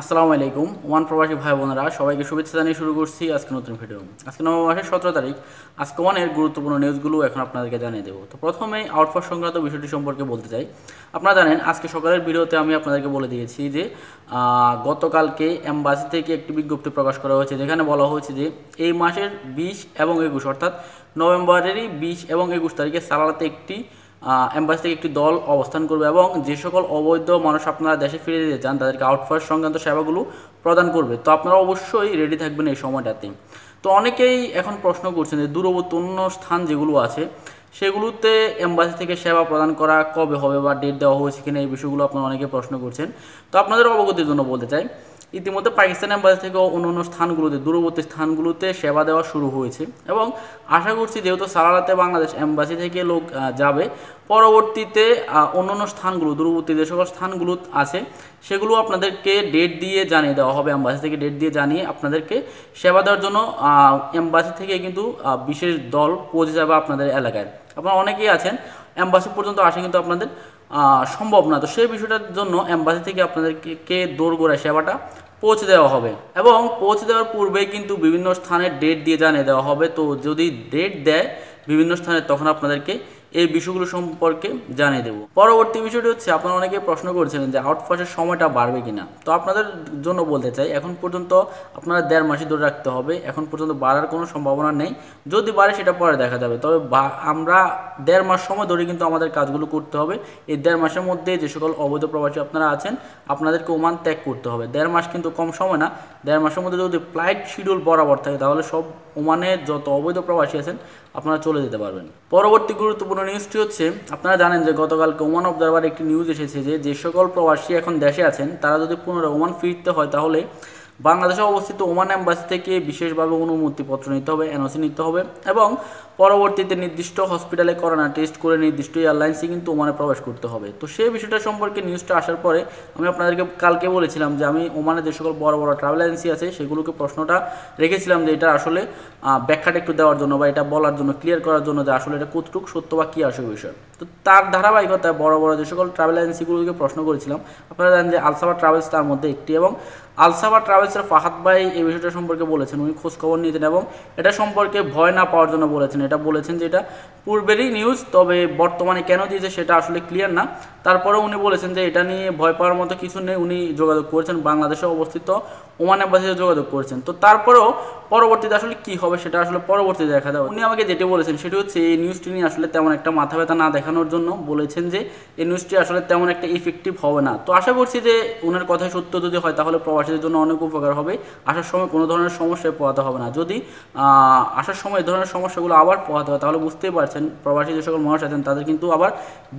আসসালামু আলাইকুম ওয়ান প্রবাসী ভাই বোনেরা সবাইকে শুভেচ্ছা জানিয়ে শুরু করছি আজকে নতুন ভিডিও আজকে নব মাসের সতেরো তারিখ আজকে ওয়ানের গুরুত্বপূর্ণ নিউজগুলো এখন আপনাদেরকে জানিয়ে দেবো তো প্রথমে আউটফর সংক্রান্ত বিষয়টি সম্পর্কে বলতে চাই আপনারা জানেন আজকে সকালের ভিডিওতে আমি আপনাদেরকে বলে দিয়েছি যে গতকালকে অ্যাম্বাসি থেকে একটি বিজ্ঞপ্তি প্রকাশ করা হয়েছে যেখানে বলা হয়েছে যে এই মাসের বিশ এবং একুশ অর্থাৎ নভেম্বরেরই বিশ এবং একুশ তারিখে সালালাতে একটি অ্যাম্বাসি থেকে একটি দল অবস্থান করবে এবং যে সকল অবৈধ মানুষ আপনারা দেশে ফিরে যেতে চান তাদেরকে আউটফার্স সংক্রান্ত সেবাগুলো প্রদান করবে তো আপনারা অবশ্যই রেডি থাকবেন এই সময়টাতে তো অনেকেই এখন প্রশ্ন করছেন যে দূরবর্তী অন্য স্থান যেগুলো আছে সেগুলোতে অ্যাম্বাসি থেকে সেবা প্রদান করা কবে হবে বা ডেট দেওয়া হয়েছে কিনা এই বিষয়গুলো আপনারা অনেকে প্রশ্ন করছেন তো আপনাদের অবগতির জন্য বলতে চাই ইতিমধ্যে পাকিস্তান অ্যাম্বাসি থেকে অন্য অন্য স্থানগুলোতে দূরবর্তী স্থানগুলোতে সেবা দেওয়া শুরু হয়েছে এবং আশা করছি যেহেতু সারারাতে বাংলাদেশ অ্যাম্বাসি থেকে লোক যাবে পরবর্তীতে অন্য অন্য স্থানগুলো দূরবর্তী যে সকল স্থানগুলো আছে সেগুলো আপনাদেরকে ডেট দিয়ে জানিয়ে দেওয়া হবে অ্যাম্বাসি থেকে ডেট দিয়ে জানিয়ে আপনাদেরকে সেবা দেওয়ার জন্য অ্যাম্বাসি থেকে কিন্তু বিশেষ দল পৌঁছে যাবে আপনাদের এলাকায় আপনারা অনেকেই আছেন অ্যাম্বাসি পর্যন্ত আসে কিন্তু আপনাদের সম্ভব না তো সেই বিষয়টার জন্য অ্যাম্বাসি থেকে আপনাদেরকে দোরগোড়ায় সেবাটা পৌঁছে দেওয়া হবে এবং পৌঁছে দেওয়ার পূর্বে কিন্তু বিভিন্ন স্থানের ডেট দিয়ে জানিয়ে দেওয়া হবে তো যদি ডেট দেয় বিভিন্ন স্থানে তখন আপনাদেরকে এই বিষয়গুলো সম্পর্কে জানিয়ে দেবো পরবর্তী বিষয়টি হচ্ছে আপনারা অনেকে প্রশ্ন করছিলেন যে আউটফাসের সময়টা বাড়বে কিনা তো আপনাদের জন্য বলতে চাই এখন পর্যন্ত আপনারা দেড় মাসে ধরে রাখতে হবে এখন পর্যন্ত বাড়ার কোনো সম্ভাবনা নেই যদি বাড়ে সেটা পরে দেখা যাবে তবে আমরা দেড় মাস সময় ধরে কিন্তু আমাদের কাজগুলো করতে হবে এই দেড় মাসের মধ্যে যে সকল অবৈধ প্রবাসী আপনারা আছেন আপনাদেরকে ওমান ত্যাগ করতে হবে দেড় মাস কিন্তু কম সময় না দেড় মাসের মধ্যে যদি ফ্লাইট শিডিউল বরাবর থাকে তাহলে সব ওমানের যত অবৈধ প্রবাসী আছেন আপনারা চলে যেতে পারবেন পরবর্তী গুরুত্বপূর্ণ নিউজটি হচ্ছে আপনারা জানেন যে গতকাল ওমান অবজারভার একটি নিউজ এসেছে যে যে সকল প্রবাসী এখন দেশে আছেন তারা যদি পুনরায় ওমান ফিরতে হয় তাহলে বাংলাদেশে অবস্থিত ওমান অ্যাম্বাসি থেকে বিশেষভাবে অনুমতিপত্র নিতে হবে এনওসি নিতে হবে এবং পরবর্তীতে নির্দিষ্ট হসপিটালে করোনা টেস্ট করে নির্দিষ্ট এয়ারলাইন্সে কিন্তু ওমানে প্রবেশ করতে হবে তো সেই বিষয়টা সম্পর্কে নিউজটা আসার পরে আমি আপনাদেরকে কালকে বলেছিলাম যে আমি ওমানে যে সকল বড় বড় ট্রাভেল এজেন্সি আছে সেগুলোকে প্রশ্নটা রেখেছিলাম যে এটা আসলে ব্যাখ্যাটা একটু দেওয়ার জন্য বা এটা বলার জন্য ক্লিয়ার করার জন্য যে আসলে এটা কতটুকু সত্য বা কী আসে বিষয় তো তার ধারাবাহিকতায় বড় বড় যে সকল ট্রাভেল এজেন্সিগুলোকে প্রশ্ন করেছিলাম আপনারা জানেন যে আলসাবা ট্রাভেলস তার মধ্যে একটি এবং আলসাবা ট্রাভেলসের ফাহাদ ভাই এই বিষয়টা সম্পর্কে বলেছেন উনি খোঁজখবর নিয়েছেন এবং এটা সম্পর্কে ভয় না পাওয়ার জন্য বলেছেন এটা বলেছেন যে এটা পূর্বেরই নিউজ তবে বর্তমানে কেন দিয়েছে সেটা আসলে ক্লিয়ার না তারপরেও উনি বলেছেন যে এটা নিয়ে ভয় পাওয়ার মতো কিছু নেই উনি যোগাযোগ করেছেন বাংলাদেশে অবস্থিত ওমান অ্যাম্বাসিতে যোগাযোগ করেছেন তো তারপরেও পরবর্তীতে আসলে কি হবে সেটা আসলে পরবর্তী দেখা যাবে উনি আমাকে যেটি বলেছেন সেটি হচ্ছে এই নিউজটি নিয়ে আসলে তেমন একটা মাথা ব্যথা না দেখানোর জন্য বলেছেন যে এই নিউজটি আসলে তেমন একটা ইফেক্টিভ হবে না তো আশা করছি যে ওনার কথায় সত্য যদি হয় তাহলে প্রবাসীদের জন্য অনেক উপকার হবে আসার সময় কোনো ধরনের সমস্যায় পোয়াতে হবে না যদি আসার সময় এই ধরনের সমস্যাগুলো আবার আবার পোহাতে হয় তাহলে বুঝতেই পারছেন প্রবাসী যে সকল মানুষ আছেন তাদের কিন্তু আবার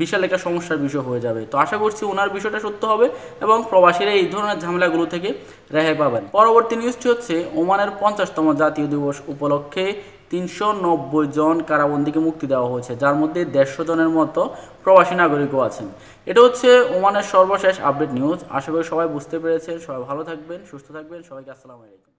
বিশাল একটা সমস্যার বিষয় হয়ে যাবে তো আশা করছি ওনার বিষয়টা সত্য হবে এবং প্রবাসীরা এই ধরনের ঝামেলাগুলো থেকে রেহাই পাবেন পরবর্তী নিউজটি হচ্ছে ওমানের পঞ্চাশতম জাতীয় দিবস উপলক্ষে তিনশো নব্বই জন কারাবন্দিকে মুক্তি দেওয়া হয়েছে যার মধ্যে দেড়শো জনের মতো প্রবাসী নাগরিকও আছেন এটা হচ্ছে ওমানের সর্বশেষ আপডেট নিউজ আশা করি সবাই বুঝতে পেরেছেন সবাই ভালো থাকবেন সুস্থ থাকবেন সবাইকে আসসালামু আলাইকুম